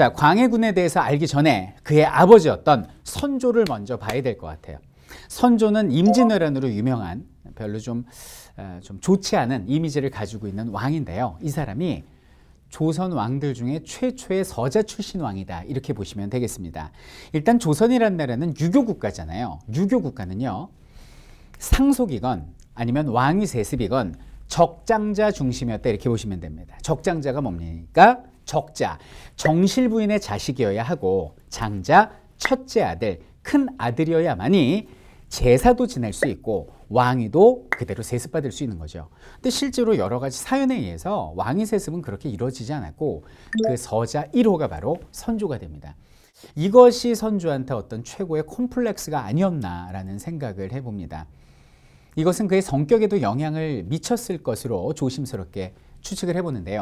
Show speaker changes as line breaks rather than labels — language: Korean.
자, 광해군에 대해서 알기 전에 그의 아버지였던 선조를 먼저 봐야 될 것 같아요. 선조는 임진왜란으로 유명한 별로 좀, 좀 좋지 않은 이미지를 가지고 있는 왕인데요. 이 사람이 조선 왕들 중에 최초의 서자 출신 왕이다 이렇게 보시면 되겠습니다. 일단 조선이란 나라는 유교 국가잖아요. 유교 국가는요. 상속이건 아니면 왕위 세습이건 적장자 중심이었다 이렇게 보시면 됩니다. 적장자가 뭡니까? 적자, 정실부인의 자식이어야 하고 장자, 첫째 아들, 큰 아들이어야만이 제사도 지낼 수 있고 왕위도 그대로 세습받을 수 있는 거죠. 근데 실제로 여러 가지 사연에 의해서 왕위 세습은 그렇게 이루어지지 않았고 그 서자 1호가 바로 선조가 됩니다. 이것이 선조한테 어떤 최고의 콤플렉스가 아니었나라는 생각을 해봅니다. 이것은 그의 성격에도 영향을 미쳤을 것으로 조심스럽게 추측을 해보는데요.